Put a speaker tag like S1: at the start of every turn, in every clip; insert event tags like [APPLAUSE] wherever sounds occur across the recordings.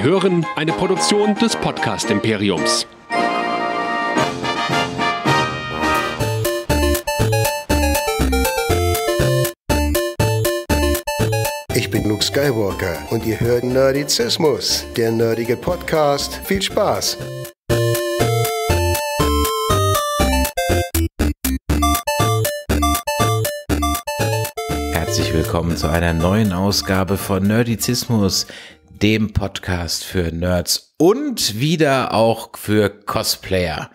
S1: Sie hören eine Produktion des Podcast Imperiums.
S2: Ich bin Luke Skywalker und ihr hört Nerdizismus, der nerdige Podcast. Viel Spaß! Herzlich willkommen zu einer neuen Ausgabe von Nerdizismus, dem Podcast für Nerds und wieder auch für Cosplayer.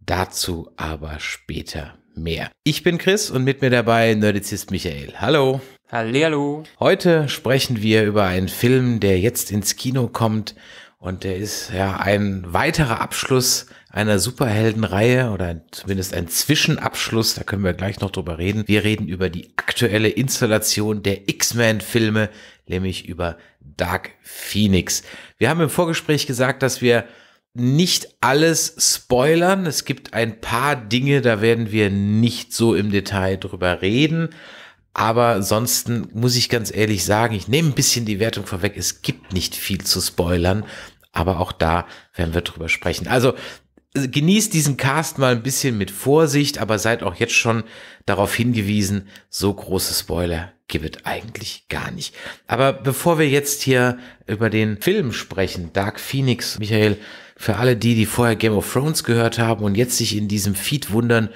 S2: Dazu aber später mehr. Ich bin Chris und mit mir dabei Nerdizist Michael. Hallo. Hallihallo. Heute sprechen wir über einen Film, der jetzt ins Kino kommt und der ist ja ein weiterer Abschluss einer Superheldenreihe oder zumindest ein Zwischenabschluss, da können wir gleich noch drüber reden. Wir reden über die aktuelle Installation der X-Men-Filme, nämlich über Dark Phoenix. Wir haben im Vorgespräch gesagt, dass wir nicht alles spoilern. Es gibt ein paar Dinge, da werden wir nicht so im Detail drüber reden. Aber ansonsten muss ich ganz ehrlich sagen, ich nehme ein bisschen die Wertung vorweg. Es gibt nicht viel zu spoilern. Aber auch da werden wir drüber sprechen. Also also genießt diesen Cast mal ein bisschen mit Vorsicht, aber seid auch jetzt schon darauf hingewiesen, so große Spoiler gibt es eigentlich gar nicht. Aber bevor wir jetzt hier über den Film sprechen, Dark Phoenix, Michael, für alle die, die vorher Game of Thrones gehört haben und jetzt sich in diesem Feed wundern,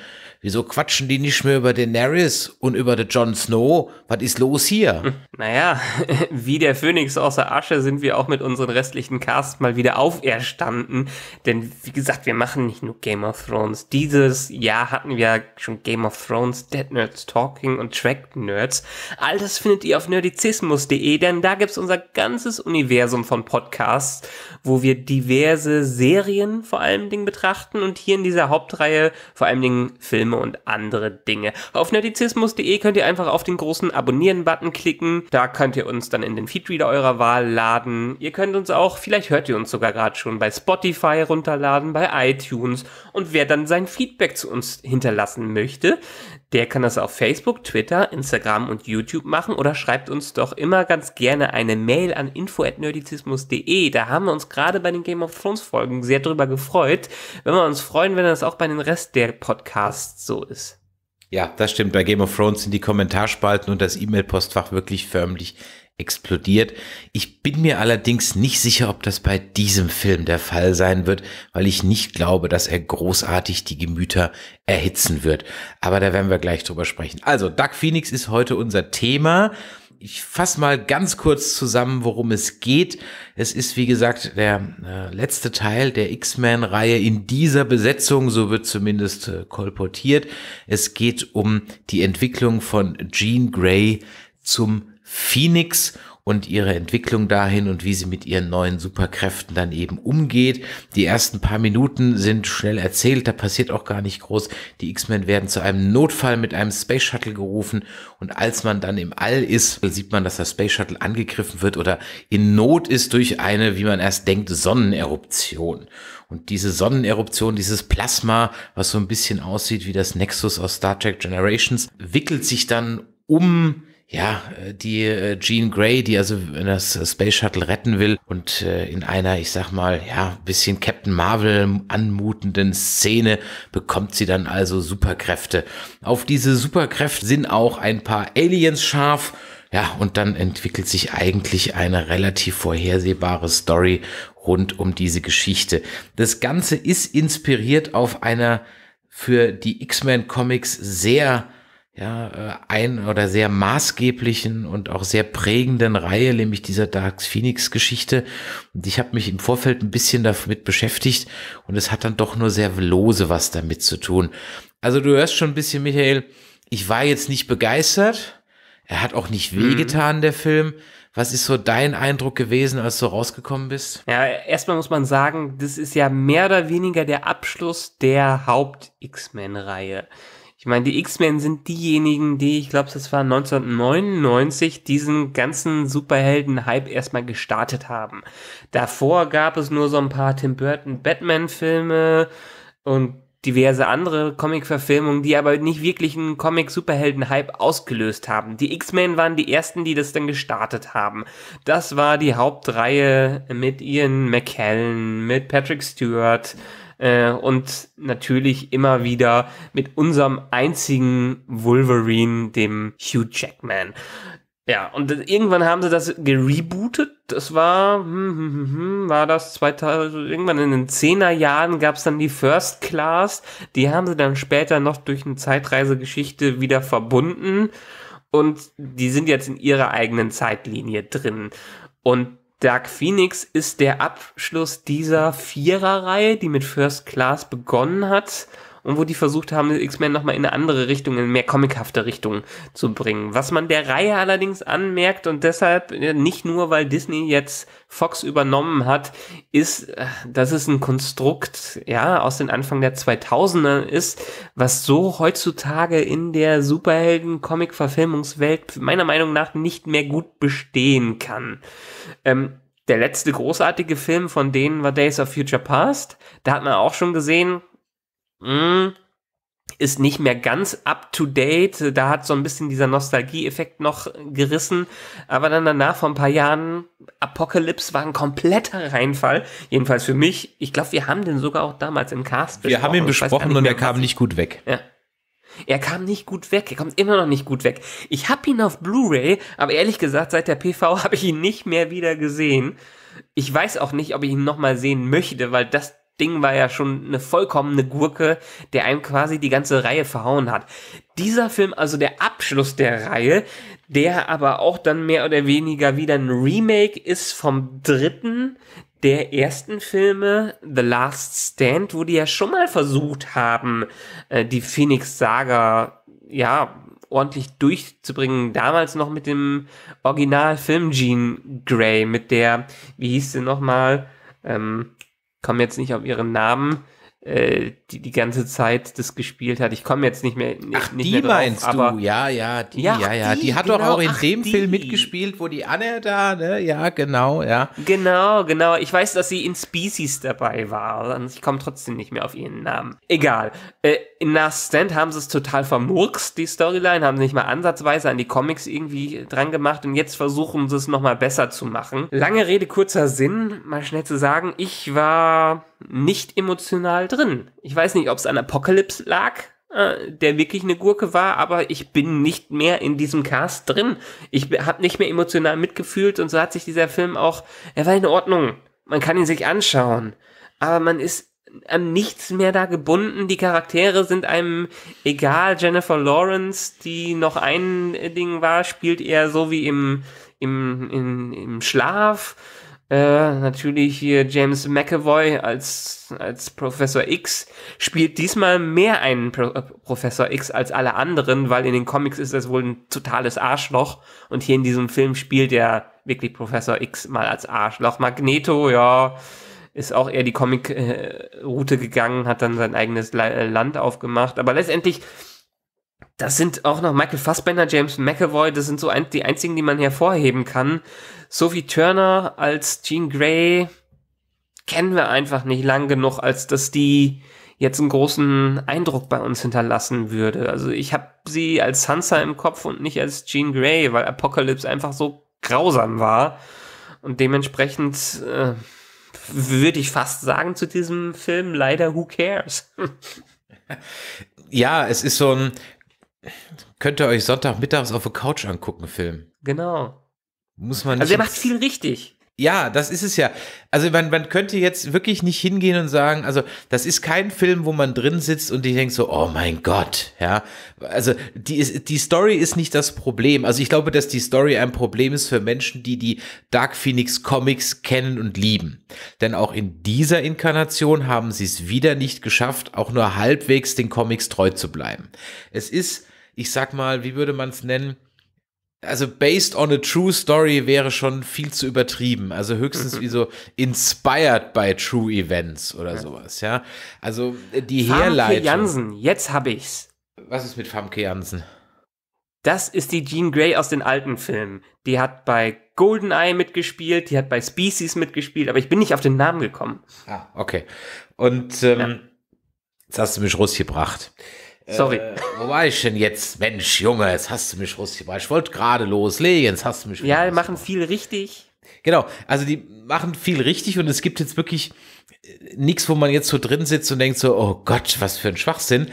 S2: Wieso quatschen die nicht mehr über Daenerys und über den Jon Snow?
S1: Was ist los hier? Hm. Naja, [LAUGHS] wie der Phönix außer Asche sind wir auch mit unseren restlichen Cast mal wieder auferstanden. Denn wie gesagt, wir machen nicht nur Game of Thrones. Dieses Jahr hatten wir schon Game of Thrones, Dead Nerds Talking und Track Nerds. All das findet ihr auf nerdizismus.de, denn da gibt's unser ganzes Universum von Podcasts, wo wir diverse Serien vor allen Dingen betrachten und hier in dieser Hauptreihe vor allen Dingen Filme Filme und andere Dinge. Auf nerdizismus.de könnt ihr einfach auf den großen Abonnieren-Button klicken. Da könnt ihr uns dann in den Feedreader eurer Wahl laden. Ihr könnt uns auch, vielleicht hört ihr uns sogar gerade schon, bei Spotify runterladen, bei iTunes. Und wer dann sein Feedback zu uns hinterlassen möchte, der kann das auf Facebook, Twitter, Instagram und YouTube machen oder schreibt uns doch immer ganz gerne eine Mail an info@nerdizismus.de. Da haben wir uns gerade bei den Game of Thrones Folgen sehr drüber gefreut. Wenn wir uns freuen, wenn das auch bei den Rest der Podcasts so ist.
S2: Ja, das stimmt. Bei Game of Thrones sind die Kommentarspalten und das E-Mail-Postfach wirklich förmlich explodiert. Ich bin mir allerdings nicht sicher, ob das bei diesem Film der Fall sein wird, weil ich nicht glaube, dass er großartig die Gemüter erhitzen wird. Aber da werden wir gleich drüber sprechen. Also, Duck Phoenix ist heute unser Thema. Ich fasse mal ganz kurz zusammen, worum es geht. Es ist, wie gesagt, der äh, letzte Teil der X-Men-Reihe in dieser Besetzung, so wird zumindest äh, kolportiert. Es geht um die Entwicklung von Jean Grey zum Phoenix und ihre Entwicklung dahin und wie sie mit ihren neuen Superkräften dann eben umgeht. Die ersten paar Minuten sind schnell erzählt, da passiert auch gar nicht groß. Die X-Men werden zu einem Notfall mit einem Space Shuttle gerufen und als man dann im All ist, sieht man, dass das Space Shuttle angegriffen wird oder in Not ist durch eine, wie man erst denkt, Sonneneruption. Und diese Sonneneruption, dieses Plasma, was so ein bisschen aussieht wie das Nexus aus Star Trek Generations, wickelt sich dann um ja, äh, die äh, Jean Grey, die also das äh, Space Shuttle retten will und in einer, ich sag mal, ja, bisschen Captain Marvel anmutenden Szene bekommt sie dann also Superkräfte. Auf diese Superkräfte sind auch ein paar Aliens scharf. Ja, und dann entwickelt sich eigentlich eine relativ vorhersehbare Story rund um diese Geschichte. Das Ganze ist inspiriert auf einer für die X-Men Comics sehr ja, äh, ein oder sehr maßgeblichen und auch sehr prägenden Reihe, nämlich dieser Dark Phoenix Geschichte. Und ich habe mich im Vorfeld ein bisschen damit beschäftigt und es hat dann doch nur sehr lose was damit zu tun. Also du hörst schon ein bisschen, Michael, ich war jetzt nicht begeistert. Er hat auch nicht mhm. wehgetan, mhm. der Film. Was ist so dein Eindruck gewesen, als du rausgekommen
S1: bist? Ja, erstmal muss man sagen, das ist ja mehr oder weniger der Abschluss der Haupt-X-Men-Reihe. Ich meine, die X-Men sind diejenigen, die, ich glaube, das war 1999, diesen ganzen Superhelden-Hype erstmal gestartet haben. Davor gab es nur so ein paar Tim Burton Batman-Filme und diverse andere Comic-Verfilmungen, die aber nicht wirklich einen Comic-Superhelden-Hype ausgelöst haben. Die X-Men waren die ersten, die das dann gestartet haben. Das war die Hauptreihe mit Ian McKellen, mit Patrick Stewart, äh, und natürlich immer wieder mit unserem einzigen Wolverine, dem Hugh Jackman. Ja, und irgendwann haben sie das gerebootet. Das war, hm, hm, hm, hm war das 2000, also irgendwann in den 10er Jahren gab es dann die First Class. Die haben sie dann später noch durch eine Zeitreisegeschichte wieder verbunden. Und die sind jetzt in ihrer eigenen Zeitlinie drin. Und Dark Phoenix ist der Abschluss dieser Viererreihe, die mit First Class begonnen hat und wo die versucht haben, X-Men nochmal in eine andere Richtung, in eine mehr comichafte Richtung zu bringen. Was man der Reihe allerdings anmerkt und deshalb äh, nicht nur, weil Disney jetzt Fox übernommen hat, ist, äh, dass es ein Konstrukt, ja, aus den Anfang der 2000er ist, was so heutzutage in der Superhelden-Comic-Verfilmungswelt meiner Meinung nach nicht mehr gut bestehen kann. Ähm, der letzte großartige Film von denen war Days of Future Past. Da hat man auch schon gesehen, mh, mm, ist nicht mehr ganz up to date. Da hat so ein bisschen dieser Nostalgie-Effekt noch gerissen. Aber dann danach, vor ein paar Jahren, Apocalypse war ein kompletter Reinfall. Jedenfalls für mich. Ich glaube, wir haben den sogar auch damals im Cast besprochen. Wir haben ihn besprochen und er kam
S2: nicht gut weg.
S1: Ja. Er kam nicht gut weg, er kommt immer noch nicht gut weg. Ich habe ihn auf Blu-ray, aber ehrlich gesagt, seit der PV [LAUGHS] habe ich ihn nicht mehr wieder gesehen. Ich weiß auch nicht, ob ich ihn nochmal sehen möchte, weil das Ding war ja schon eine vollkommene Gurke, der einem quasi die ganze Reihe verhauen hat. Dieser Film, also der Abschluss der Reihe, der aber auch dann mehr oder weniger wieder ein Remake ist vom dritten der ersten Filme, The Last Stand, wo die ja schon mal versucht haben, äh, die Phoenix Saga, ja, ordentlich durchzubringen. Damals noch mit dem Originalfilm Jean Grey, mit der, wie hieß sie nochmal? Ähm, komme jetzt nicht auf ihren Namen, äh, die die ganze Zeit das gespielt hat. Ich komme jetzt nicht mehr. Nicht, ach, nicht die mehr drauf, meinst du? Ja, ja, die, ja, ja, ja. Die, die hat genau, doch auch in ach, dem die. Film mitgespielt, wo die Anne da, ne? Ja, genau, ja. Genau, genau. Ich weiß, dass sie in Species dabei war. Ich komme trotzdem nicht mehr auf ihren Namen. Egal. Äh, in Last Stand haben sie es total vermurkst, die Storyline, haben sie nicht mal ansatzweise an die Comics irgendwie dran gemacht und jetzt versuchen sie es nochmal besser zu machen. Lange Rede, kurzer Sinn, mal schnell zu sagen, ich war nicht emotional drin. Ich weiß nicht, ob es an Apocalypse lag, äh, der wirklich eine Gurke war, aber ich bin nicht mehr in diesem Cast drin. Ich habe nicht mehr emotional mitgefühlt und so hat sich dieser Film auch, er war in Ordnung. Man kann ihn sich anschauen, aber man ist an nichts mehr da gebunden. Die Charaktere sind einem egal. Jennifer Lawrence, die noch ein Ding war, spielt eher so wie im, im, im, im Schlaf äh, natürlich hier James McAvoy als, als Professor X spielt diesmal mehr einen Pro äh, Professor X als alle anderen, weil in den Comics ist das wohl ein totales Arschloch und hier in diesem Film spielt er wirklich Professor X mal als Arschloch. Magneto, ja, ist auch eher die Comic-Route gegangen, hat dann sein eigenes äh, Land aufgemacht, aber letztendlich das sind auch noch Michael Fassbender, James McAvoy, das sind so ein, die einzigen, die man hervorheben kann, Sophie Turner als Jean Grey kennen wir einfach nicht lang genug, als dass die jetzt einen großen Eindruck bei uns hinterlassen würde. Also ich habe sie als Sansa im Kopf und nicht als Jean Grey, weil Apocalypse einfach so grausam war. Und dementsprechend äh, würde ich fast sagen zu diesem Film, leider, who cares? [LAUGHS]
S2: ja, es ist so ein, könnt ihr euch Sonntagmittags auf der Couch angucken, Film. Genau. Muss man also nicht also er macht
S1: viel richtig.
S2: Ja, das ist es ja. Also man, man könnte jetzt wirklich nicht hingehen und sagen, also das ist kein Film, wo man drin sitzt und ich denke so, oh mein Gott, ja. Also die, die Story ist nicht das Problem. Also ich glaube, dass die Story ein Problem ist für Menschen, die die Dark Phoenix Comics kennen und lieben. Denn auch in dieser Inkarnation haben sie es wieder nicht geschafft, auch nur halbwegs den Comics treu zu bleiben. Es ist, ich sag mal, wie würde man es nennen? also based on a true story wäre schon viel zu übertrieben. Also höchstens wie so [LAUGHS] inspired by true events oder ja. sowas, ja. Also äh, die Famke Herleitung. Jansen,
S1: jetzt hab ich's. Was ist mit Famke Jansen? Das ist die Jean Grey aus den alten Filmen. Die hat bei Goldeneye mitgespielt, die hat bei Species mitgespielt, aber ich bin nicht auf den Namen gekommen. Ah,
S2: okay. Und ähm, ja. jetzt hast du mich rausgebracht. gebracht. Sorry. Äh, wo war ich denn jetzt? Mensch, Junge, jetzt hast du mich rausgebracht. Ich wollte gerade loslegen, jetzt hast du mich. Ja, die machen viel richtig. Genau, also die machen viel richtig und es gibt jetzt wirklich äh, nichts, wo man jetzt so drin sitzt und denkt so, oh Gott, was für ein Schwachsinn.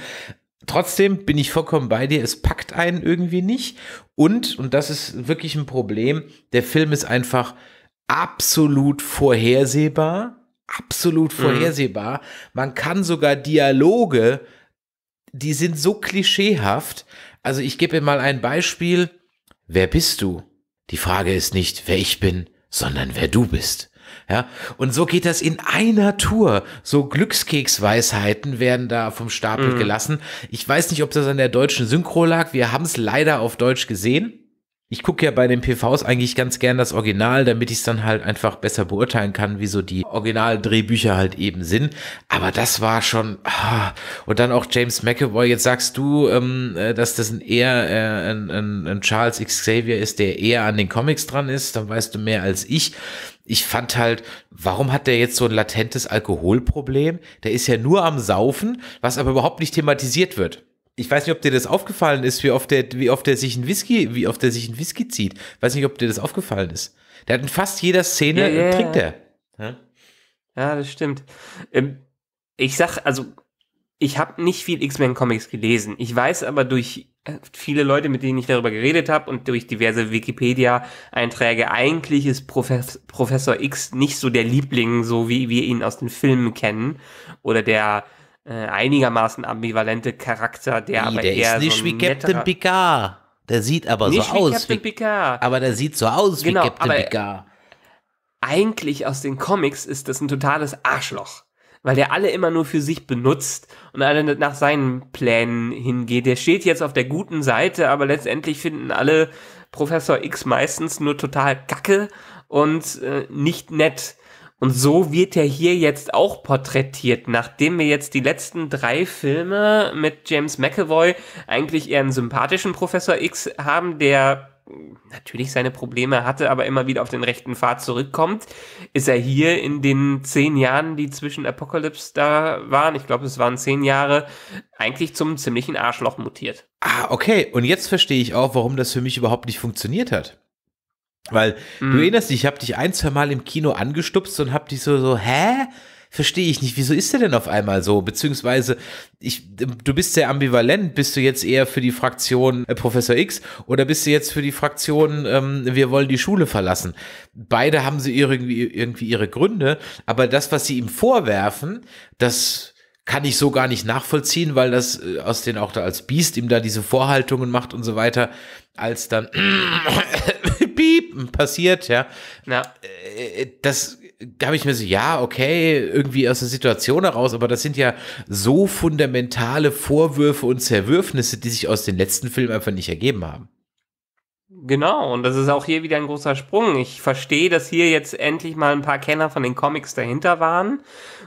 S2: Trotzdem bin ich vollkommen bei dir, es packt einen irgendwie nicht. Und, und das ist wirklich ein Problem, der Film ist einfach absolut vorhersehbar. Absolut mhm. vorhersehbar. Mhm. Man kann sogar Dialoge äh, die sind so klischeehaft. Also ich gebe mal ein Beispiel. Wer bist du? Die Frage ist nicht, wer ich bin, sondern wer du bist. Ja, und so geht das in einer Tour. So Glückskeksweisheiten werden da vom Stapel mm. gelassen. Ich weiß nicht, ob das an der deutschen Synchro lag. Wir haben es leider auf Deutsch gesehen ich gucke ja bei den PVs eigentlich ganz gern das Original, damit ich es dann halt einfach besser beurteilen kann, wie so die Originaldrehbücher halt eben sind. Aber das war schon. Ah. Und dann auch James McAvoy. Jetzt sagst du, ähm, äh, dass das ein eher äh, ein, ein, ein Charles Xavier ist, der eher an den Comics dran ist. Dann weißt du mehr als ich ich fand halt, warum hat der jetzt so ein latentes Alkoholproblem? Der ist ja nur am Saufen, was aber überhaupt nicht thematisiert wird ich weiß nicht, ob dir das aufgefallen ist, wie oft der, wie oft der sich ein Whisky, wie oft der sich ein Whisky zieht. Ich weiß nicht, ob dir das aufgefallen ist. Der hat in fast jeder Szene ja, ja, trinkt er.
S1: Ja? ja, das stimmt. Ähm, ich sag, also ich habe nicht viel X-Men Comics gelesen. Ich weiß aber durch äh, viele Leute, mit denen ich darüber geredet habe und durch diverse Wikipedia-Einträge, eigentlich ist Profes Professor X nicht so der Liebling, so wie wir ihn aus den Filmen kennen oder der äh, einigermaßen ambivalente Charakter, der nee, aber der eher ist nicht so wie Captain Picard. Der sieht aber nicht so wie aus Captain wie Picard. Aber der sieht so aus genau, wie Captain aber Picard. Eigentlich aus den Comics ist das ein totales Arschloch weil der alle immer nur für sich benutzt und alle nach seinen Plänen hingeht. Der steht jetzt auf der guten Seite, aber letztendlich finden alle Professor X meistens nur total kacke und äh, nicht nett. Und so wird er hier jetzt auch porträtiert, nachdem wir jetzt die letzten drei Filme mit James McAvoy eigentlich eher einen sympathischen Professor X haben, der natürlich seine Probleme hatte, aber immer wieder auf den rechten Pfad zurückkommt, ist er hier in den zehn Jahren, die zwischen Apocalypse da waren, ich glaube, es waren zehn Jahre, eigentlich zum ziemlichen Arschloch mutiert.
S2: Ah, okay. Und jetzt verstehe ich auch, warum das für mich überhaupt nicht funktioniert hat. Weil mhm. du erinnerst dich, ich habe dich ein, zwei Mal im Kino angestupst und habe dich so, so, hä? Verstehe ich nicht, wieso ist der denn auf einmal so? Beziehungsweise, ich, du bist sehr ambivalent. Bist du jetzt eher für die Fraktion äh, Professor X oder bist du jetzt für die Fraktion, ähm, wir wollen die Schule verlassen? Beide haben sie irgendwie, irgendwie ihre Gründe, aber das, was sie ihm vorwerfen, das kann ich so gar nicht nachvollziehen, weil das äh, aus den auch da als Biest ihm da diese Vorhaltungen macht und so weiter, als dann [COUGHS] piep passiert, ja. ja. Äh, das da habe ich mir so, ja, okay, irgendwie aus der Situation heraus, aber das sind ja so fundamentale Vorwürfe und Zerwürfnisse, die sich aus den letzten Filmen einfach nicht ergeben haben.
S1: Genau, und das ist auch hier wieder ein großer Sprung. Ich verstehe, dass hier jetzt endlich mal ein paar Kenner von den Comics dahinter waren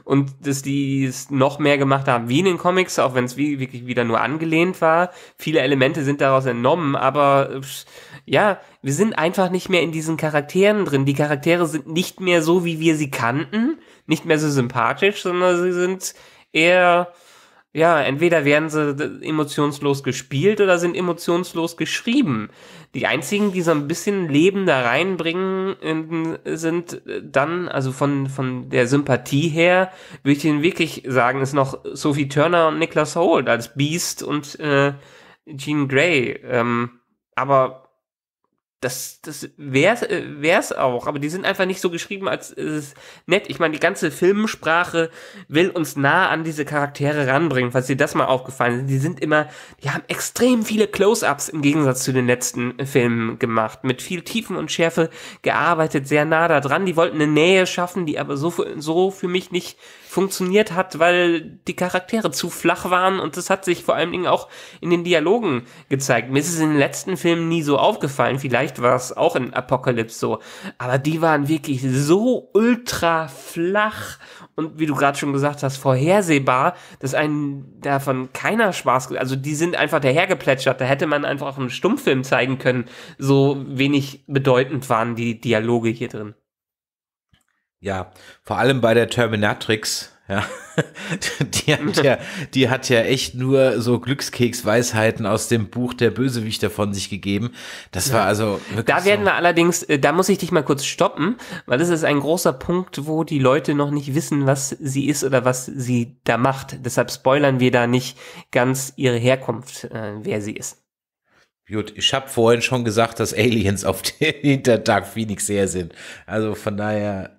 S1: und dass die es noch mehr gemacht haben wie in den Comics, auch wenn es wie, wirklich wieder nur angelehnt war. Viele Elemente sind daraus entnommen, aber äh, ja, wir sind einfach nicht mehr in diesen Charakteren drin. Die Charaktere sind nicht mehr so, wie wir sie kannten, nicht mehr so sympathisch, sondern sie sind eher, ja, entweder werden sie emotionslos gespielt oder sind emotionslos geschrieben. Die einzigen, die so ein bisschen Leben da reinbringen, ähm, sind äh, dann, also von, von der Sympathie her, würde ich Ihnen wirklich sagen, ist noch Sophie Turner und Nicholas Holt als Beast und äh, Jean Grey. Ähm, aber das, das wär's, äh, wär's auch, aber die sind einfach nicht so geschrieben, als ist es nett. Ich meine, die ganze Filmsprache will uns nah an diese Charaktere ranbringen, falls dir das mal aufgefallen ist. Die sind immer, die haben extrem viele Close-Ups im Gegensatz zu den letzten Filmen gemacht, mit viel Tiefen und Schärfe gearbeitet, sehr nah da dran. Die wollten eine Nähe schaffen, die aber so, so für mich nicht funktioniert hat, weil die Charaktere zu flach waren und das hat sich vor allen Dingen auch in den Dialogen gezeigt. Mir ist es in den letzten Filmen nie so aufgefallen, vielleicht vielleicht war es auch in Apocalypse so, aber die waren wirklich so ultra flach und wie du gerade schon gesagt hast, vorhersehbar, dass einen davon keiner Spaß, also die sind einfach dahergeplätschert, da hätte man einfach auch einen Stummfilm zeigen können, so wenig bedeutend waren die Dialoge hier drin. Ja,
S2: vor allem bei der Terminatrix ja. [LAUGHS] Die hat ja, die hat ja echt nur so Glückskeksweisheiten aus dem Buch der Bösewichter von sich gegeben. Das war also
S1: wirklich. Da werden so. wir allerdings, äh, da muss ich dich mal kurz stoppen, weil das ist ein großer Punkt, wo die Leute noch nicht wissen, was sie ist oder was sie da macht. Deshalb spoilern wir da nicht ganz ihre Herkunft, äh, wer sie ist.
S2: Gut, ich habe vorhin schon gesagt, dass Aliens auf [LAUGHS] der Hintertag Phoenix her sind. Also von daher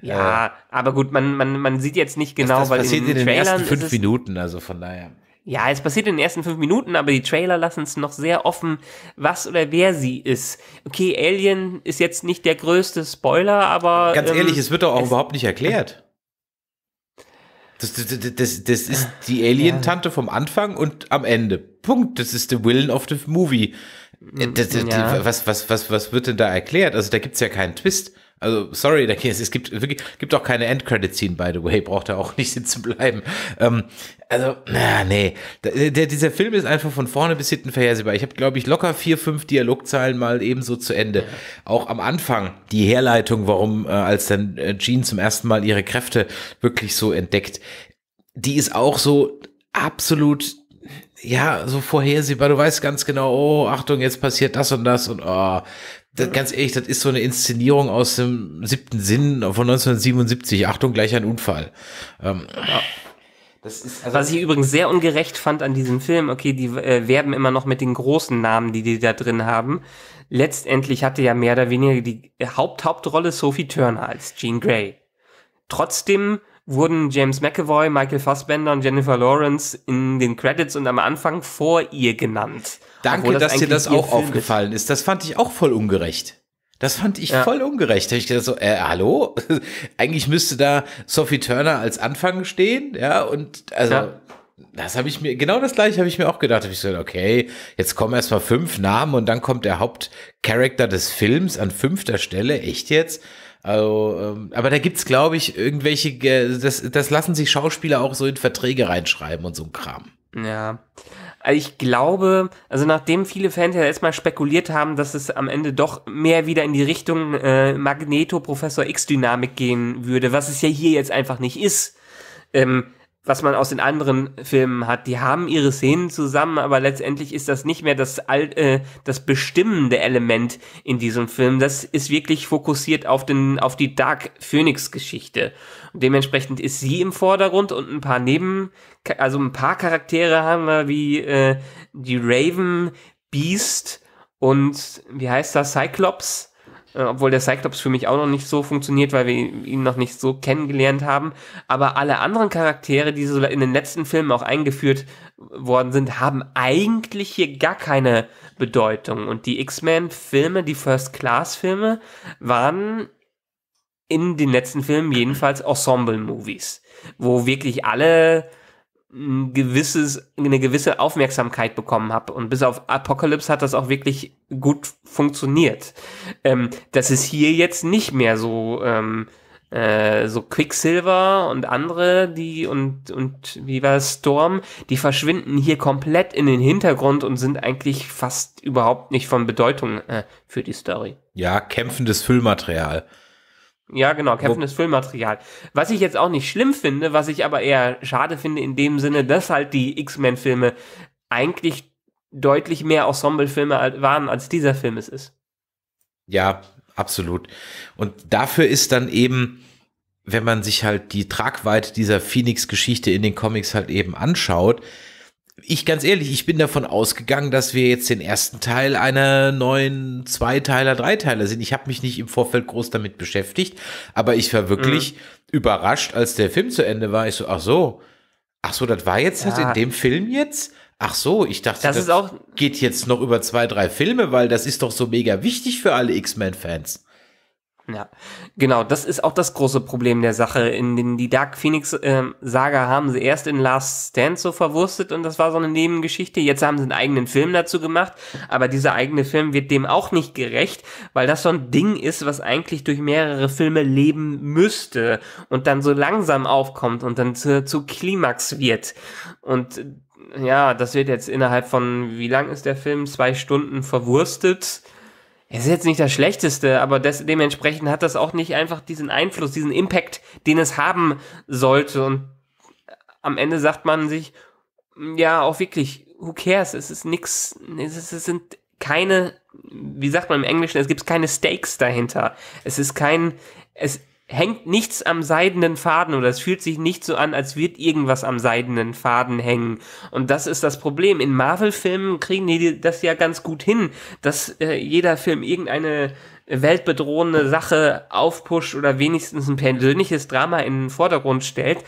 S1: ja, äh, aber gut, man, man, man sieht jetzt nicht genau, das, das weil passiert in den, in den ersten fünf Minuten, also von daher. Ja, es passiert in den ersten fünf Minuten, aber die Trailer lassen es noch sehr offen, was oder wer sie ist. Okay, Alien ist jetzt nicht der größte Spoiler, aber. Ganz ähm, ehrlich, es wird doch auch es,
S2: überhaupt nicht erklärt. Das, das, das, das ist die Alien-Tante ja. vom Anfang und am Ende. Punkt. Das ist the Willen of the Movie. Äh, mm, das, ja. was, was, was, was wird denn da erklärt? Also da gibt es ja keinen Twist. Also, sorry, da geht's. Es gibt wirklich, gibt auch keine Endcredit-Scene, by the way. Braucht er auch nicht [LAUGHS] sitzen bleiben. Ähm, also, na, nee. Der, äh, der, dieser Film ist einfach von vorne bis hinten vorhersehbar. Ich habe, glaube ich, locker vier, fünf Dialogzeilen mal ebenso zu Ende. Auch am Anfang die Herleitung, warum, äh, als dann äh, Jean zum ersten Mal ihre Kräfte wirklich so entdeckt, die ist auch so absolut ja, so vorhersehbar. Du weißt ganz genau, oh, Achtung, jetzt passiert das und das und oh, das, ganz ehrlich, das ist so eine Inszenierung aus dem siebten Sinn von 1977. Achtung, gleich ein Unfall. Ähm, also
S1: Was ich übrigens sehr ungerecht fand an diesem Film, okay, die äh, werben immer noch mit den großen Namen, die die da drin haben. Letztendlich hatte ja mehr oder weniger die Haupt Hauptrolle Sophie Turner als Jean Grey. Trotzdem wurden James McAvoy, Michael Fassbender und Jennifer Lawrence in den Credits und am Anfang vor ihr genannt. Danke, das dass dir das auch aufgefallen
S2: ist. Das fand ich auch voll ungerecht. Das fand ich ja. voll ungerecht. Da ich gedacht so, äh, hallo? [LAUGHS] Eigentlich müsste da Sophie Turner als Anfang stehen, ja, und also ja. das habe ich mir, genau das gleiche habe ich mir auch gedacht. Da habe ich so, okay, jetzt kommen erstmal fünf Namen und dann kommt der Hauptcharakter des Films an fünfter Stelle. Echt jetzt? Also, ähm, aber da gibt's, glaube ich, irgendwelche, äh, das, das lassen sich Schauspieler auch so in Verträge reinschreiben und so ein Kram.
S1: Ja. Also ich glaube, also nachdem viele Fans ja erstmal spekuliert haben, dass es am Ende doch mehr wieder in die Richtung äh, Magneto Professor X Dynamik gehen würde, was es ja hier jetzt einfach nicht ist. Ähm, was man aus den anderen Filmen hat. Die haben ihre Szenen zusammen, aber letztendlich ist das nicht mehr das, All, äh, das bestimmende Element in diesem Film. Das ist wirklich fokussiert auf, den, auf die Dark Phoenix Geschichte. Und dementsprechend ist sie im Vordergrund und ein paar Neben, also ein paar Charaktere haben wir wie äh, die Raven, Beast und wie heißt das, Cyclops äh, obwohl der Cyclops für mich auch noch nicht so funktioniert, weil wir ihn noch nicht so kennengelernt haben. Aber alle anderen Charaktere, die so in den letzten Filmen auch eingeführt worden sind, haben eigentlich hier gar keine Bedeutung. Und die X-Men-Filme, die First-Class-Filme, waren in den letzten Filmen jedenfalls Ensemble-Movies, wo wirklich alle ein gewisses, eine gewisse Aufmerksamkeit bekommen habe. Und bis auf Apocalypse hat das auch wirklich gut funktioniert. Ähm, das ist hier jetzt nicht mehr so, ähm, äh, so Quicksilver und andere, die und, und wie war es, Storm, die verschwinden hier komplett in den Hintergrund und sind eigentlich fast überhaupt nicht von Bedeutung äh, für die Story.
S2: Ja, kämpfendes Füllmaterial.
S1: Ja, genau, Kevin ist Füllmaterial. Was ich jetzt auch nicht schlimm finde, was ich aber eher schade finde in dem Sinne, dass halt die X-Men-Filme eigentlich deutlich mehr Ensemble-Filme waren, als dieser Film es ist.
S2: Ja, absolut. Und dafür ist dann eben, wenn man sich halt die Tragweite dieser Phoenix-Geschichte in den Comics halt eben anschaut, ich ganz ehrlich, ich bin davon ausgegangen, dass wir jetzt den ersten Teil einer neuen Zweiteiler, Dreiteiler sind. Ich habe mich nicht im Vorfeld groß damit beschäftigt, aber ich war wirklich mhm. überrascht, als der Film zu Ende war. Ich so, ach so, ach so, das war jetzt ja. das in dem Film jetzt? Ach so, ich dachte, das, das geht jetzt noch über zwei, drei Filme, weil das ist doch so
S1: mega wichtig für alle X-Men-Fans. Ja, genau. Das ist auch das große Problem der Sache. In den, die Dark Phoenix äh, Saga haben sie erst in Last Stand so verwurstet und das war so eine Nebengeschichte. Jetzt haben sie einen eigenen Film dazu gemacht, aber dieser eigene Film wird dem auch nicht gerecht, weil das so ein Ding ist, was eigentlich durch mehrere Filme leben müsste und dann so langsam aufkommt und dann zu, zu Klimax wird. Und ja, das wird jetzt innerhalb von, wie lang ist der Film? Zwei Stunden verwurstet. Es ist jetzt nicht das Schlechteste, aber des, dementsprechend hat das auch nicht einfach diesen Einfluss, diesen Impact, den es haben sollte. Und äh, am Ende sagt man sich, ja, auch wirklich, who cares? Es ist nix, es, ist, es sind keine, wie sagt man im Englischen, es gibt keine Stakes dahinter. Es ist kein, es, hängt nichts am seidenen Faden oder es fühlt sich nicht so an, als wird irgendwas am seidenen Faden hängen. Und das ist das Problem. In Marvel-Filmen kriegen die das ja ganz gut hin, dass äh, jeder Film irgendeine weltbedrohende Sache aufpusht oder wenigstens ein persönliches Drama in den Vordergrund stellt.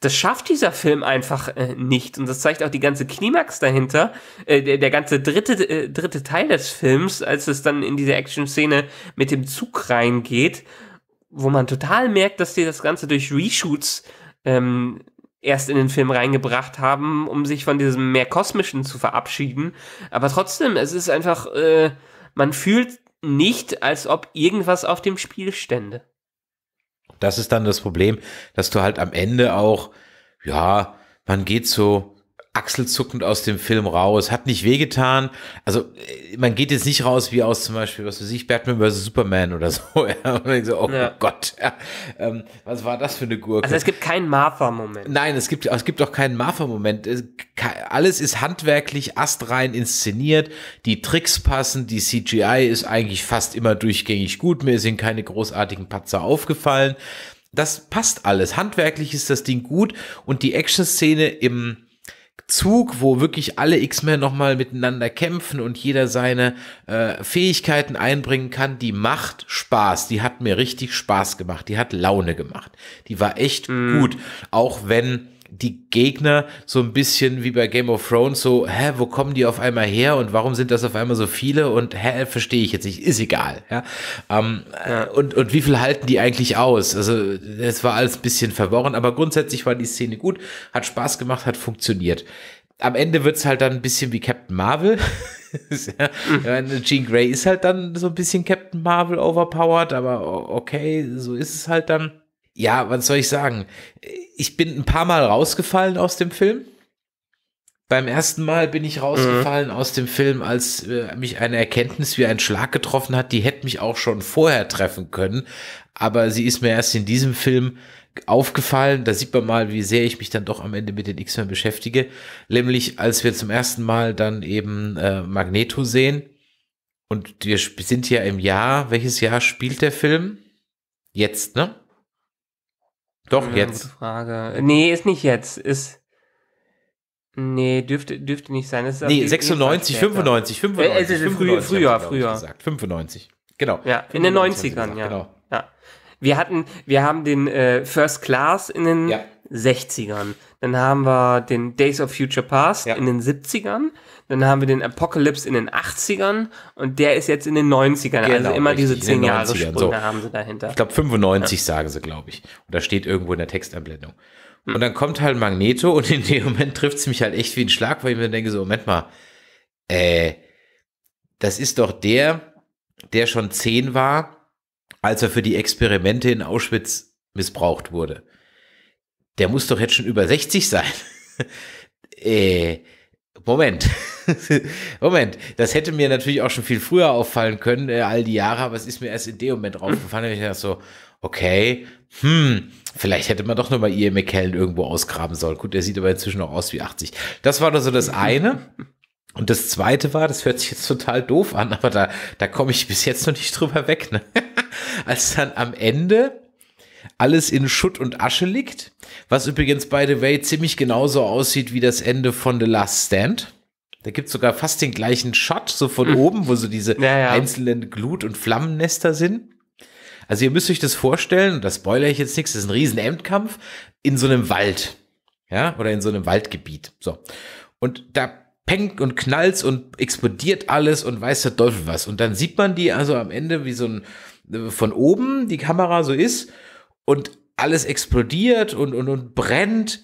S1: Das schafft dieser Film einfach äh, nicht. Und das zeigt auch die ganze Klimax dahinter, äh, der, der, ganze dritte, äh, dritte Teil des Films, als es dann in diese Action-Szene mit dem Zug reingeht wo man total merkt, dass die das Ganze durch Reshoots ähm, erst in den Film reingebracht haben, um sich von diesem mehr kosmischen zu verabschieden. Aber trotzdem, es ist einfach, äh, man fühlt nicht, als ob irgendwas auf dem Spiel stände.
S2: Das ist dann das Problem, dass du halt am Ende auch, ja, man geht so achselzuckend aus dem Film raus. Hat nicht wehgetan. Also äh, man geht jetzt nicht raus wie aus zum Beispiel, was weiß ich, Batman vs. Superman oder so. [LAUGHS] so oh ja. Gott, ja. Ähm, was war das für eine Gurke? Also es gibt keinen Martha-Moment. Nein, es gibt, es gibt auch keinen Martha-Moment. Alles ist handwerklich astrein inszeniert. Die Tricks passen. Die CGI ist eigentlich fast immer durchgängig gut. Mir sind keine großartigen Patzer aufgefallen. Das passt alles. Handwerklich ist das Ding gut und die Action-Szene im Zug, wo wirklich alle X-Men nochmal miteinander kämpfen und jeder seine äh, Fähigkeiten einbringen kann, die macht Spaß. Die hat mir richtig Spaß gemacht. Die hat Laune gemacht. Die war echt mm. gut. Auch wenn die Gegner so ein bisschen wie bei Game of Thrones so, hä, wo kommen die auf einmal her und warum sind das auf einmal so viele und hä, verstehe ich jetzt nicht, ist egal. Ja? Ähm, ja. Äh, und, und wie viel halten die eigentlich aus? Also es war alles ein bisschen verworren, aber grundsätzlich war die Szene gut, hat Spaß gemacht, hat funktioniert am Ende wird es halt dann ein bisschen wie Captain Marvel. [LAUGHS] ja, mhm. meine, Jean Grey ist halt dann so ein bisschen Captain Marvel overpowered, aber okay, so ist es halt dann. Ja, was soll ich sagen? ich bin ein paar Mal rausgefallen aus dem Film. Beim ersten Mal bin ich rausgefallen mhm. aus dem Film, als äh, mich eine Erkenntnis wie ein Schlag getroffen hat. Die hätte mich auch schon vorher treffen können, aber sie ist mir erst in diesem Film aufgefallen. Da sieht man mal, wie sehr ich mich dann doch am Ende mit den X-Men beschäftige. Nämlich, als wir zum ersten Mal dann eben äh, Magneto sehen. Und wir sind ja im Jahr, welches Jahr spielt der Film? Jetzt, ne?
S1: Doch, ja, jetzt. Frage. Nee, ist nicht jetzt. Ist. Nee, dürfte, dürfte nicht sein. ist nee, 96, 95, 95. Äh, also 95 früher, früher. Gesagt. 95. Genau. Ja, in den 90ern, ja. Genau. ja. Wir hatten, wir haben den äh, First Class in den ja. 60ern. Dann haben wir den Days of Future Past ja. in den 70ern. Dann haben wir den Apocalypse in den 80ern und der ist jetzt in den 90ern. Also genau, also immer richtig, diese 10 Jahre Sprünge so. haben sie dahinter. Ich
S2: glaube 95 ja. sagen sie, glaube ich. Und da steht irgendwo in der Textanblendung. Hm. Und dann kommt halt Magneto und in dem Moment trifft es mich halt echt wie ein Schlag, weil ich mir denke so, Moment mal, äh, das ist doch der, der schon 10 war, als er für die Experimente in Auschwitz missbraucht wurde der muss doch jetzt schon über 60 sein. [LAUGHS] äh, Moment. [LAUGHS] Moment, das hätte mir natürlich auch schon viel früher auffallen können, äh, all die Jahre, aber es ist mir erst in dem Moment draufgefallen. ich dachte so, okay, hm, vielleicht hätte man doch nochmal Ian McKellen irgendwo ausgraben sollen. Gut, der sieht aber inzwischen auch aus wie 80. Das war nur so das eine. Und das zweite war, das hört sich jetzt total doof an, aber da, da komme ich bis jetzt noch nicht drüber weg, ne? [LAUGHS] Als dann am Ende alles in Schutt und Asche liegt was übrigens, by the way, ziemlich genauso aussieht wie das Ende von The Last Stand. Da gibt es sogar fast den gleichen Shot, so von mhm. oben, wo so diese ja, ja. einzelnen Glut- und Flammennester sind. Also ihr müsst euch das vorstellen, das spoilere ich jetzt nichts, das ist ein riesen Endkampf in so einem Wald. Ja, oder in so einem Waldgebiet. So. Und da pengt und knallt und explodiert alles und weiß der Teufel was. Und dann sieht man die also am Ende, wie so ein, äh, von oben die Kamera so ist und alles explodiert und, und, und brennt.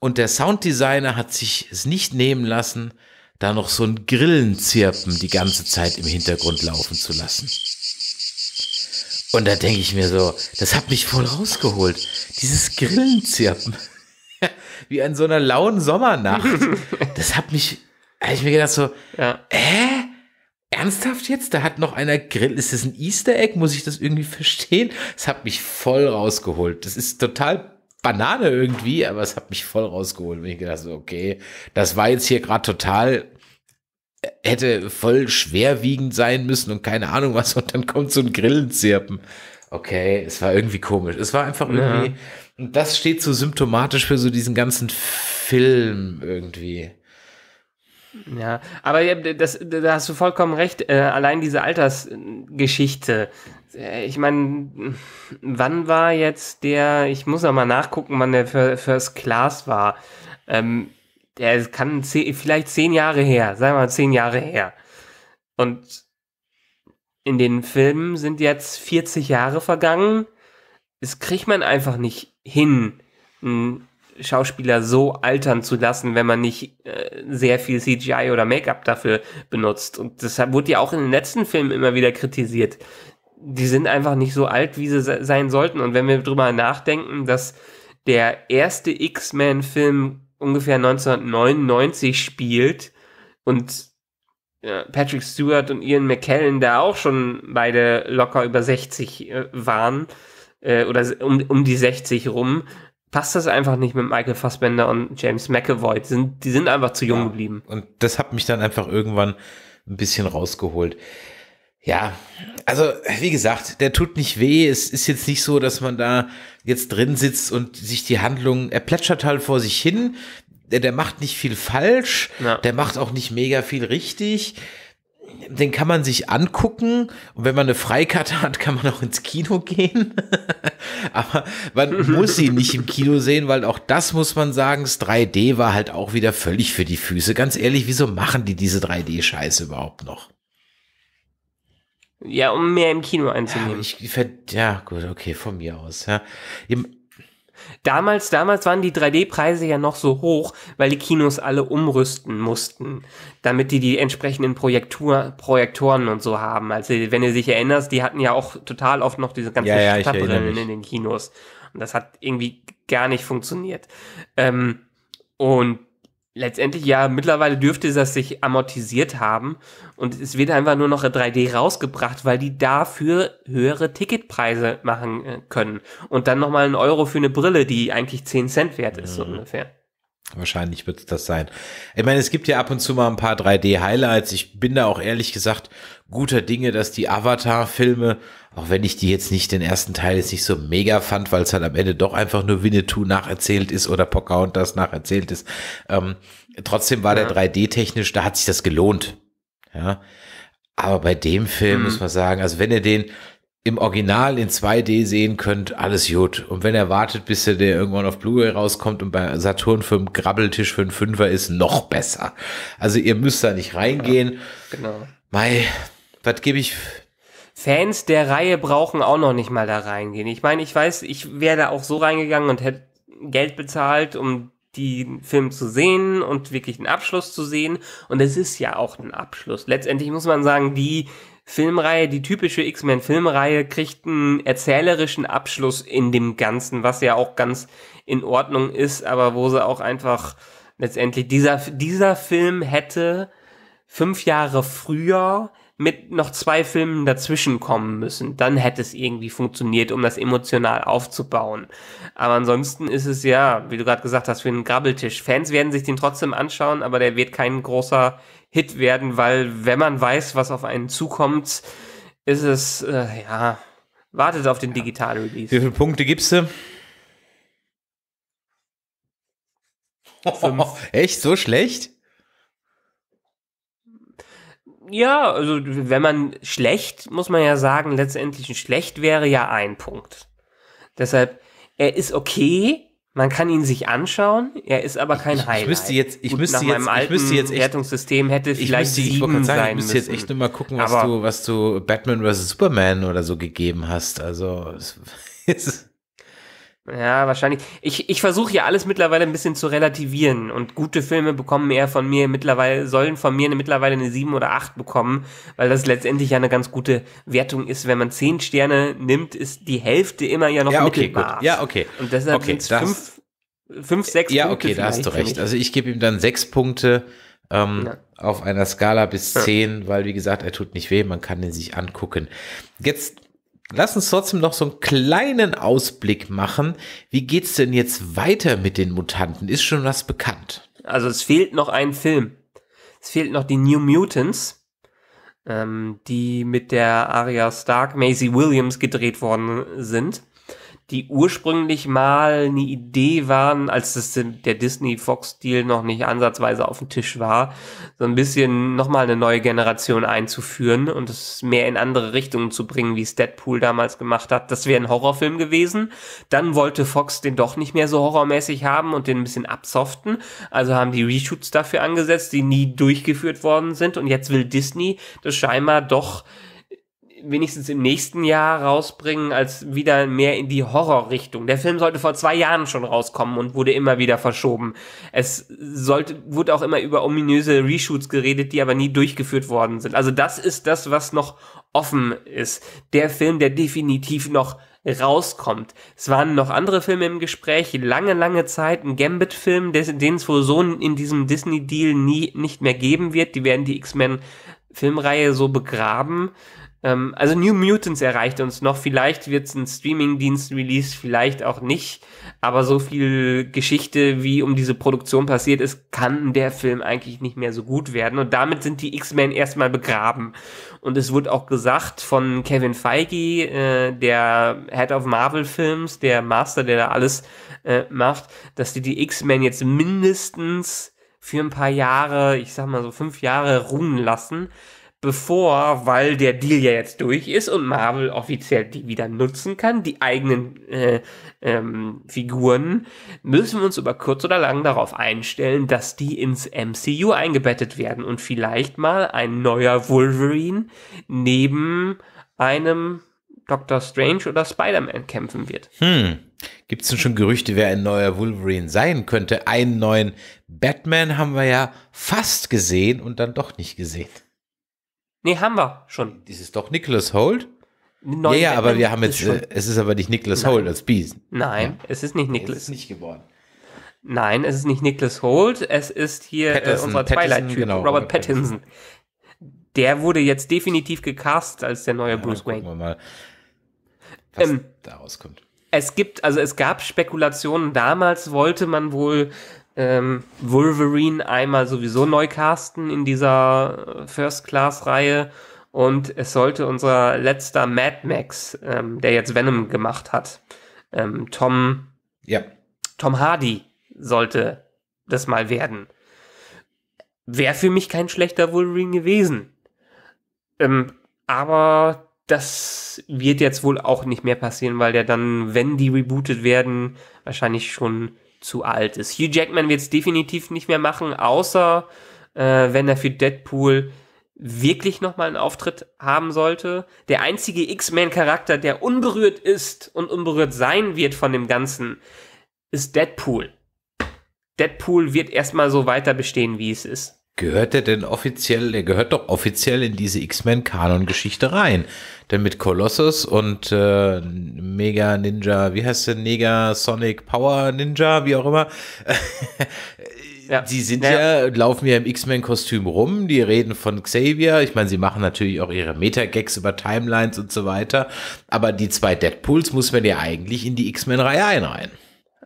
S2: Und der Sounddesigner hat sich es nicht nehmen lassen, da noch so ein Grillenzirpen die ganze Zeit im Hintergrund laufen zu lassen. Und da denke ich mir so, das hat mich voll rausgeholt. Dieses Grillenzirpen. [LAUGHS] Wie an so einer lauen Sommernacht. [LAUGHS] Das hat mich, habe ich mir gedacht so, ja. äh? ernsthaft jetzt? Da hat noch einer Grill. Ist das ein Easter Egg? Muss ich das irgendwie [LAUGHS] verstehen? Es hat mich voll rausgeholt. Das ist total Banane irgendwie, aber es hat mich voll rausgeholt. Und ich gedacht, so, okay, das war jetzt hier gerade total äh, hätte voll schwerwiegend sein müssen und keine Ahnung was und dann kommt so ein Grillenzirpen. Okay, es war irgendwie komisch. Es war einfach irgendwie, ja. und das steht so symptomatisch für so diesen ganzen Film irgendwie.
S1: Ja, aber das, da hast du vollkommen recht. Äh, allein diese Altersgeschichte. Äh, ich meine, wann war jetzt der, ich muss noch mal nachgucken, wann der First Class war. Ähm, der kann zehn, vielleicht zehn Jahre her, sagen wir mal zehn Jahre her. Und in den Filmen sind jetzt 40 Jahre vergangen. Das kriegt man einfach nicht hin, einen Schauspieler so altern zu lassen, wenn man nicht äh, sehr viel CGI oder Make-up dafür benutzt. Und deshalb wurde ja auch in den letzten Filmen immer wieder kritisiert. Die sind einfach nicht so alt, wie sie se sein sollten. Und wenn wir drüber nachdenken, dass der erste X-Men-Film ungefähr 1999 spielt und äh, Patrick Stewart und Ian McKellen da auch schon beide locker über 60 äh, waren, äh, oder um, um die 60 rum, passt das einfach nicht mit Michael Fassbender und James McAvoy. Die sind, die sind einfach zu jung ja.
S2: geblieben. Und das hat mich dann einfach irgendwann ein bisschen rausgeholt. Ja, also wie gesagt, der tut nicht weh. Es ist jetzt nicht so, dass man da jetzt drin sitzt und sich die Handlung, er plätschert halt vor sich hin. Der, der macht nicht viel falsch, ja. der macht auch nicht mega viel richtig den kann man sich angucken und wenn man eine Freikarte hat, kann man auch ins Kino gehen. [LAUGHS] Aber man muss ihn nicht im Kino sehen, weil auch das muss man sagen, das 3D war halt auch wieder völlig für die Füße. Ganz ehrlich, wieso machen die diese 3D-Scheiße überhaupt noch?
S1: Ja, um mehr im Kino einzunehmen. Ja, ich, ja gut, okay, von mir aus. Ja. Damals, damals waren die 3D-Preise ja noch so hoch, weil die Kinos alle umrüsten mussten, damit die die entsprechenden Projektur, Projektoren und so haben. Also wenn du dich erinnerst, die hatten ja auch total oft noch diese ganzen ja, ja Stadtbrillen in den Kinos. Und das hat irgendwie gar nicht funktioniert. Ähm, und letztendlich ja, mittlerweile dürfte das sich amortisiert haben und es wird einfach nur noch 3D rausgebracht, weil die dafür höhere Ticketpreise machen äh, können und dann nochmal einen Euro für eine Brille, die eigentlich 10 Cent wert ist, mhm. so ungefähr.
S2: Wahrscheinlich wird es das sein. Ich meine, es gibt ja ab und zu mal ein paar 3D-Highlights. Ich bin da auch ehrlich gesagt guter Dinge, dass die Avatar-Filme, auch wenn ich die jetzt nicht den ersten Teil jetzt nicht so mega fand, weil es halt am Ende doch einfach nur Winnetou nacherzählt ist oder Pocahontas nacherzählt ist. Ähm, trotzdem war ja. der 3D-technisch, da hat sich das gelohnt. Ja. Aber bei dem Film mhm. muss man sagen, also wenn ihr den im Original in 2D sehen könnt, alles gut. Und wenn er wartet, bis er der irgendwann auf Blu-ray rauskommt und bei Saturn für einen Grabbeltisch für einen Fünfer ist, noch besser. Also ihr müsst da nicht reingehen.
S1: Ja, genau.
S2: Mei, was gebe ich?
S1: Fans der Reihe brauchen auch noch nicht mal da reingehen. Ich meine, ich weiß, ich wäre da auch so reingegangen und hätte Geld bezahlt, um die Film zu sehen und wirklich einen Abschluss zu sehen. Und es ist ja auch ein Abschluss. Letztendlich muss man sagen, die, Filmreihe, die typische X-Men-Filmreihe, kriegt einen erzählerischen Abschluss in dem Ganzen, was ja auch ganz in Ordnung ist, aber wo sie auch einfach letztendlich dieser, dieser Film hätte fünf Jahre früher mit noch zwei Filmen dazwischen kommen müssen. Dann hätte es irgendwie funktioniert, um das emotional aufzubauen. Aber ansonsten ist es ja, wie du gerade gesagt hast, für einen Grabbeltisch. Fans werden sich den trotzdem anschauen, aber der wird kein großer Hit werden, weil wenn man weiß, was auf einen zukommt, ist es, äh, ja, wartet auf den ja. digitalen Release. Wie viele Punkte gibst du? Fünf. [LAUGHS] Echt? So schlecht? Ja, also wenn man schlecht, muss man ja sagen, letztendlich ein schlecht wäre ja ein Punkt. Deshalb, er ist okay, man kann ihn sich anschauen, er ist aber kein ich, ich Highlight. Ich müsste jetzt, ich Gut, müsste jetzt, ich müsste jetzt echt, vielleicht ich müsste, ich sagen, ich müsste jetzt echt nur mal gucken, was aber
S2: du, was du Batman vs Superman oder so gegeben hast. Also es [LAUGHS] ist
S1: ja, wahrscheinlich. Ich, ich versuche ja alles mittlerweile ein bisschen zu relativieren und gute Filme bekommen eher von mir mittlerweile, sollen von mir mittlerweile eine 7 oder 8 bekommen, weil das letztendlich ja eine ganz gute Wertung ist. Wenn man 10 Sterne nimmt, ist die Hälfte immer ja noch ja, okay, mittelbar. Gut. Ja, okay. Und deshalb okay, sind es 5, 5, 6 Ja, Punkte okay, da hast du recht. Also
S2: ich gebe ihm dann 6 Punkte ähm, ja. auf einer Skala bis 10, ja. weil wie gesagt, er tut nicht weh, man kann ihn sich angucken. Jetzt Lass uns trotzdem noch so einen kleinen Ausblick machen. Wie geht's denn jetzt weiter mit den Mutanten? Ist schon was bekannt?
S1: Also es fehlt noch ein Film. Es fehlt noch die New Mutants, ähm, die mit der Aria Stark, Maisie Williams gedreht worden sind die ursprünglich mal eine Idee waren, als das der Disney-Fox-Deal noch nicht ansatzweise auf dem Tisch war, so ein bisschen nochmal eine neue Generation einzuführen und es mehr in andere Richtungen zu bringen, wie es Deadpool damals gemacht hat. Das wäre ein Horrorfilm gewesen. Dann wollte Fox den doch nicht mehr so horrormäßig haben und den ein bisschen absoften. Also haben die Reshoots dafür angesetzt, die nie durchgeführt worden sind. Und jetzt will Disney das scheinbar doch wenigstens im nächsten Jahr rausbringen, als wieder mehr in die Horrorrichtung. Der Film sollte vor zwei Jahren schon rauskommen und wurde immer wieder verschoben. Es sollte, wurde auch immer über ominöse Reshoots geredet, die aber nie durchgeführt worden sind. Also das ist das, was noch offen ist. Der Film, der definitiv noch rauskommt. Es waren noch andere Filme im Gespräch, lange, lange Zeit, ein Gambit-Film, den es wohl so in diesem Disney-Deal nie, nicht mehr geben wird. Die werden die X-Men Filmreihe so begraben. Ähm, also New Mutants erreicht uns noch. Vielleicht wird es ein Streaming-Dienst-Release, vielleicht auch nicht. Aber so viel Geschichte, wie um diese Produktion passiert ist, kann der Film eigentlich nicht mehr so gut werden. Und damit sind die X-Men erstmal begraben. Und es wurde auch gesagt von Kevin Feige, äh, der Head of Marvel Films, der Master, der da alles äh, macht, dass die die X-Men jetzt mindestens für ein paar Jahre, ich sag mal so fünf Jahre ruhen lassen, bevor, weil der Deal ja jetzt durch ist und Marvel offiziell die wieder nutzen kann, die eigenen äh, ähm, Figuren, müssen wir uns über kurz oder lang darauf einstellen, dass die ins MCU eingebettet werden und vielleicht mal ein neuer Wolverine neben einem Doctor Strange oder Spider-Man kämpfen wird.
S2: Hm. Gibt es denn schon Gerüchte, wer ein neuer Wolverine sein könnte? Einen neuen Batman haben wir ja fast gesehen und dann doch nicht gesehen.
S1: Nee, haben wir schon. Das ist doch Nicholas
S2: Holt? Ja, ja, aber wir haben jetzt, äh, es ist aber nicht Nicholas Holt als Beast.
S1: Nein, ja. es ist nicht Nicholas. Es ist nicht geworden. Nein, es ist nicht Nicholas Holt, es ist hier äh, unser Twilight-Typ, genau, Robert, Pattinson. Pattinson. Der wurde jetzt definitiv gecast als der neue ja, Bruce Wayne. Gucken wir mal, was ähm, daraus kommt. Es gibt, also es gab Spekulationen, damals wollte man wohl ähm, Wolverine einmal sowieso neu casten in dieser äh, First Class Reihe und es sollte unser letzter Mad Max, ähm, der jetzt Venom gemacht hat, ähm, Tom, ja. Tom Hardy sollte das mal werden. Wäre für mich kein schlechter Wolverine gewesen. Ähm, aber das wird jetzt wohl auch nicht mehr passieren, weil der dann, wenn die rebootet werden, wahrscheinlich schon zu alt ist. Hugh Jackman wird es definitiv nicht mehr machen, außer äh, wenn er für Deadpool wirklich nochmal einen Auftritt haben sollte. Der einzige X-Men-Charakter, der unberührt ist und unberührt sein wird von dem Ganzen, ist Deadpool. Deadpool wird erstmal so weiter bestehen, wie es ist.
S2: Gehört der denn offiziell, der gehört doch offiziell in diese X-Men-Kanon-Geschichte rein. Denn mit Colossus und äh, Mega Ninja, wie heißt der, Mega Sonic Power Ninja, wie auch immer, [LAUGHS] ja. die sind ja. ja laufen ja im X-Men-Kostüm rum, die reden von Xavier. Ich meine, sie machen natürlich auch ihre Meta-Gags über Timelines und so weiter. Aber die zwei Deadpools muss man ja eigentlich in die X-Men-Reihe einreihen.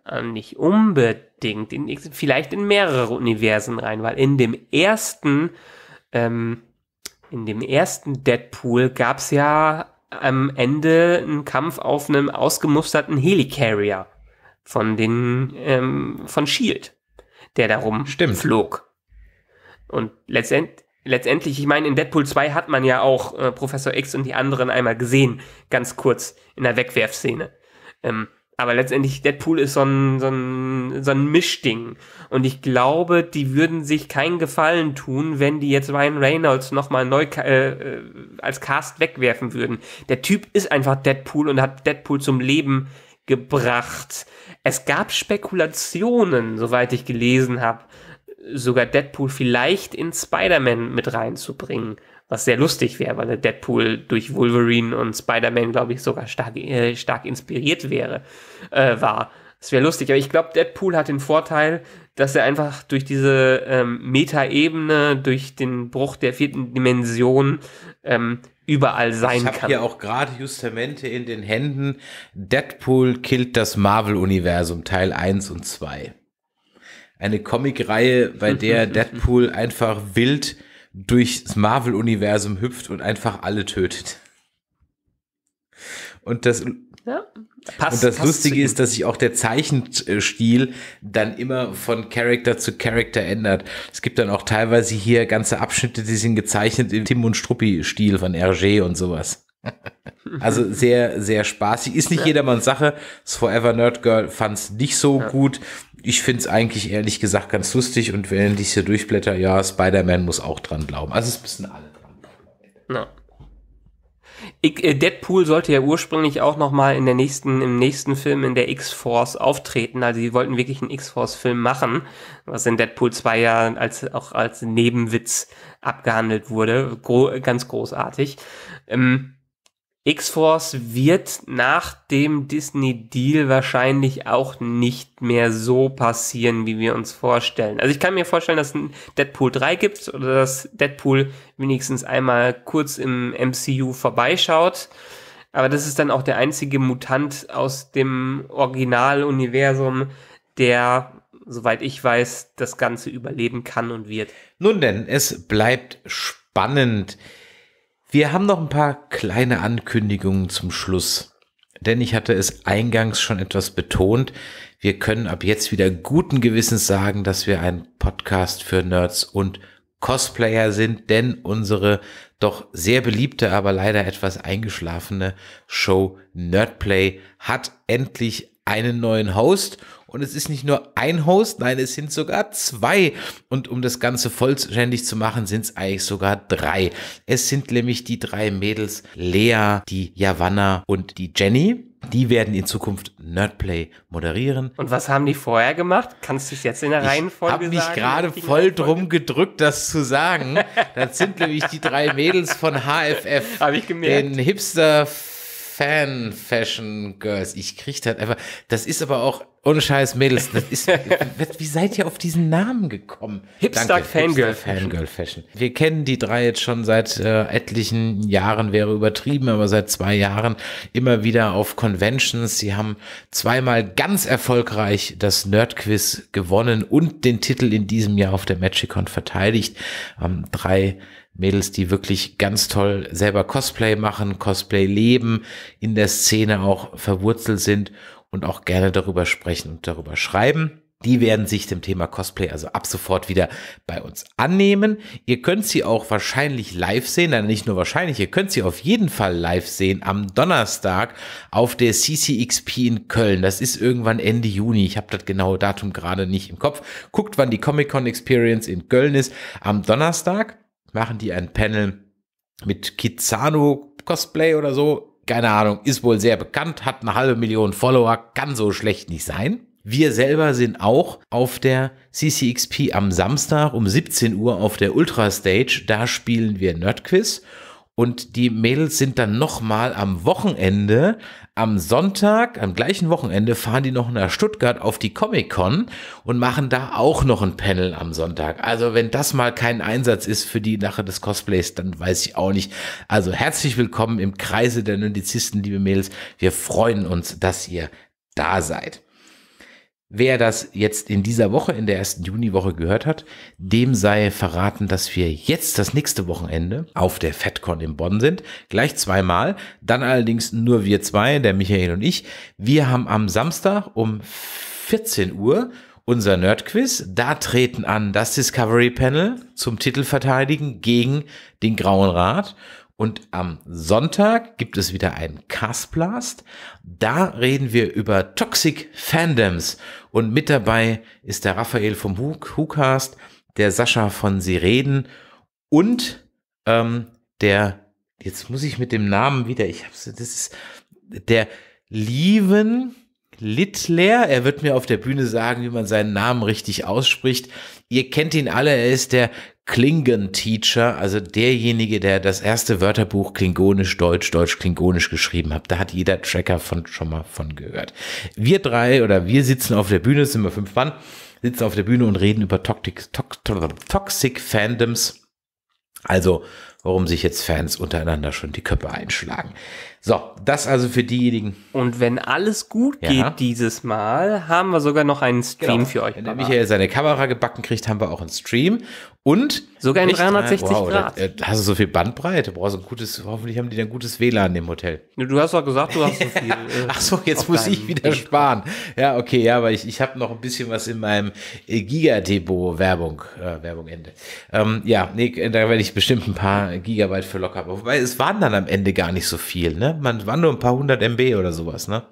S1: Ähm, nicht unbedingt Ding, in, vielleicht in mehrere Universen rein, weil in dem ersten, ähm, in dem ersten Deadpool gab es ja am Ende einen Kampf auf einem ausgemusterten Helicarrier von den ähm, von Shield, der darum Stimmt. flog. Und letztend, letztendlich, ich meine, in Deadpool 2 hat man ja auch äh, Professor X und die anderen einmal gesehen, ganz kurz in der Wegwerfszene. Ähm, aber letztendlich, Deadpool ist so ein, so ein, so ein Mischding. Und ich glaube, die würden sich keinen Gefallen tun, wenn die jetzt Ryan Reynolds nochmal neu äh, äh, als Cast wegwerfen würden. Der Typ ist einfach Deadpool und hat Deadpool zum Leben gebracht. Es gab Spekulationen, soweit ich gelesen habe, sogar Deadpool vielleicht in Spider-Man mit reinzubringen was sehr lustig wäre, weil Deadpool durch Wolverine und Spider-Man, glaube ich, sogar stark, äh, stark inspiriert wäre, äh, war. Das wäre lustig, aber ich glaube, Deadpool hat den Vorteil, dass er einfach durch diese ähm, Meta-Ebene, durch den Bruch der vierten Dimension ähm, überall sein ich kann. Ich habe hier auch gerade Justamente in den
S2: Händen. Deadpool killt das Marvel-Universum, Teil 1 und 2. Eine Comic-Reihe, bei der [LAUGHS] Deadpool einfach wild durchs Marvel-Universum hüpft und einfach alle tötet. Und das,
S1: ja, passt, und das passt Lustige ist,
S2: dass sich auch der Zeichenstil dann immer von Character zu Character ändert. Es gibt dann auch teilweise hier ganze Abschnitte, die sind gezeichnet im Tim und Struppi-Stil von RG und sowas. [LAUGHS] Also sehr, sehr spaßig. Ist nicht ja. jedermanns Sache. Das Forever Nerd Girl fand es nicht so ja. gut ich finde es eigentlich ehrlich gesagt ganz lustig und wenn ich hier durchblätter, ja, Spider-Man muss auch dran glauben. Also es müssen alle dran
S1: glauben. Ja. Ich, äh, Deadpool sollte ja ursprünglich auch nochmal in der nächsten, im nächsten Film in der X-Force auftreten. Also sie wollten wirklich einen X-Force-Film machen, was in Deadpool 2 ja als, auch als Nebenwitz abgehandelt wurde. Gro ganz großartig. Ähm, X-Force wird nach dem Disney-Deal wahrscheinlich auch nicht mehr so passieren, wie wir uns vorstellen. Also ich kann mir vorstellen, dass es ein Deadpool 3 gibt oder dass Deadpool wenigstens einmal kurz im MCU vorbeischaut. Aber das ist dann auch der einzige Mutant aus dem Originaluniversum, der, soweit ich weiß, das Ganze überleben kann und wird. Nun denn, es bleibt spannend. Spannend. Wir haben noch ein paar kleine
S2: Ankündigungen zum Schluss. Denn ich hatte es eingangs schon etwas betont. Wir können ab jetzt wieder guten Gewissens sagen, dass wir ein Podcast für Nerds und Cosplayer sind, denn unsere doch sehr beliebte, aber leider etwas eingeschlafene Show Nerdplay hat endlich einen neuen Host und es ist nicht nur ein Host, nein, es sind sogar zwei. Und um das Ganze vollständig zu machen, sind es eigentlich sogar drei. Es sind nämlich die drei Mädels, Lea, die Javanna und die Jenny. Die werden in Zukunft Nerdplay moderieren.
S1: Und was haben die vorher gemacht? Kannst du es jetzt in der Reihenfolge hab sagen? Ich habe mich gerade voll drum gedrückt, das zu sagen. Das sind nämlich die drei Mädels von HFF. [LAUGHS] Habe ich gemerkt. Den
S2: Hipster Fan-Fashion-Girls. Ich krieg das einfach. Das ist aber auch ohne Scheiß Mädels. Das ist, [LAUGHS] wie seid ihr auf diesen Namen gekommen? Hipster Fangirl Fangirl Fashion. Wir kennen die drei jetzt schon seit äh, etlichen Jahren, wäre übertrieben, aber seit zwei Jahren immer wieder auf Conventions. Sie haben zweimal ganz erfolgreich das Nerdquiz gewonnen und den Titel in diesem Jahr auf der Magicon verteidigt. Ähm, drei Mädels, die wirklich ganz toll selber Cosplay machen, Cosplay leben, in der Szene auch verwurzelt sind und auch gerne darüber sprechen und darüber schreiben. Die werden sich dem Thema Cosplay also ab sofort wieder bei uns annehmen. Ihr könnt sie auch wahrscheinlich live sehen, dann nicht nur wahrscheinlich, ihr könnt sie auf jeden Fall live sehen am Donnerstag auf der CCXP in Köln. Das ist irgendwann Ende Juni. Ich habe das genaue Datum gerade nicht im Kopf. Guckt, wann die Comic-Con Experience in Köln ist. Am Donnerstag machen die ein Panel mit Kizano Cosplay oder so. Keine Ahnung, ist wohl sehr bekannt, hat eine halbe Million Follower, kann so schlecht nicht sein. Wir selber sind auch auf der CCXP am Samstag um 17 Uhr auf der Ultra Stage. Da spielen wir Nerdquiz. Und die Mädels sind dann nochmal am Wochenende am Sonntag, am gleichen Wochenende, fahren die noch nach Stuttgart auf die Comic-Con und machen da auch noch ein Panel am Sonntag. Also wenn das mal kein Einsatz ist für die Sache des Cosplays, dann weiß ich auch nicht. Also herzlich willkommen im Kreise der Nündizisten, liebe Mädels. Wir freuen uns, dass ihr da seid. Wer das jetzt in dieser Woche, in der ersten Juniwoche gehört hat, dem sei verraten, dass wir jetzt das nächste Wochenende auf der FedCon in Bonn sind. Gleich zweimal. Dann allerdings nur wir zwei, der Michael und ich. Wir haben am Samstag um 14 Uhr unser Nerdquiz. Da treten an das Discovery Panel zum Titel verteidigen gegen den Grauen Rat. Und am Sonntag gibt es wieder einen Castblast. Da reden wir über Toxic Fandoms. Und mit dabei ist der Raphael vom WhoCast, der Sascha von Sie reden und ähm, der, jetzt muss ich mit dem Namen wieder, ich hab's, das ist der Lieven Littler. Er wird mir auf der Bühne sagen, wie man seinen Namen richtig ausspricht. Ihr kennt ihn alle, er ist der Klingon-Teacher, also derjenige, der das erste Wörterbuch Klingonisch-Deutsch, Deutsch-Klingonisch geschrieben hat. Da hat jeder Tracker von, schon mal von gehört. Wir drei oder wir sitzen auf der Bühne, sind wir fünf Mann, sitzen auf der Bühne und reden über Toxic, Toxic Fandoms. Also, warum sich jetzt Fans untereinander schon die Köpfe einschlagen. So, das also für diejenigen. Und wenn alles gut geht ja. dieses Mal, haben wir sogar noch einen Stream genau. für euch. Wenn der Michael seine Kamera gebacken kriegt, haben wir auch einen Stream. Und sogar in 360 wow, Grad. Äh, hast du so viel Bandbreite, brauchst so ein gutes, hoffentlich haben die dann gutes WLAN im Hotel.
S1: Du hast doch gesagt, du hast so [LAUGHS] viel. Äh, Ach so, jetzt muss ich wieder Intro.
S2: sparen. Ja, okay, ja, aber ich, ich habe noch ein bisschen was in meinem Gigadepot Werbung, äh, Werbung äh, Ende. Ähm, ja, nee, da werde ich bestimmt ein paar Gigabyte für locker. Wobei es waren dann am Ende gar nicht so viel, ne? Man waren nur ein paar hundert MB oder sowas, ne?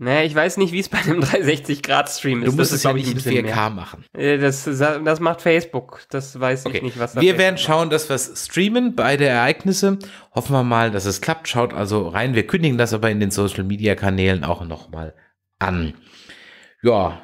S1: Naja, ich weiß nicht, wie es bei einem 360-Grad-Stream ist. Du musst es, glaube ich, in 4K machen. Äh, das, das macht Facebook. Das weiß okay. ich nicht, was da Wir werden
S2: schauen, dass wir es streamen, beide Ereignisse. Hoffen wir mal, dass es klappt. Schaut also rein. Wir kündigen das aber in den Social-Media-Kanälen auch nochmal an. Ja,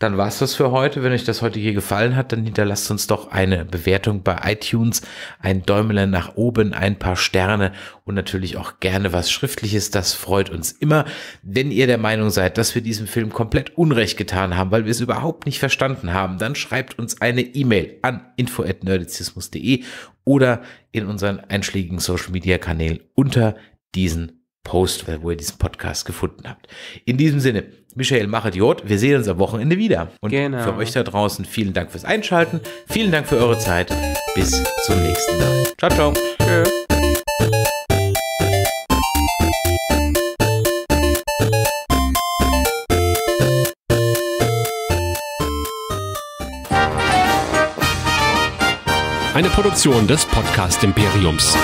S2: dann war's das für heute. Wenn euch das heute hier gefallen hat, dann hinterlasst uns doch eine Bewertung bei iTunes, ein Däumelein nach oben, ein paar Sterne und natürlich auch gerne was Schriftliches. Das freut uns immer. Wenn ihr der Meinung seid, dass wir diesem Film komplett Unrecht getan haben, weil wir es überhaupt nicht verstanden haben, dann schreibt uns eine E-Mail an info@nerdizismus.de oder in unseren einschlägigen Social Media Kanälen unter diesen Post, wo ihr diesen Podcast gefunden habt. In diesem Sinne, Michael Machediot. Wir sehen uns am Wochenende wieder. Und genau. für euch da draußen vielen Dank fürs Einschalten. Vielen Dank für eure Zeit. Bis zum nächsten Mal. Ciao, ciao. Tschö.
S1: Eine Produktion des Podcast Imperiums.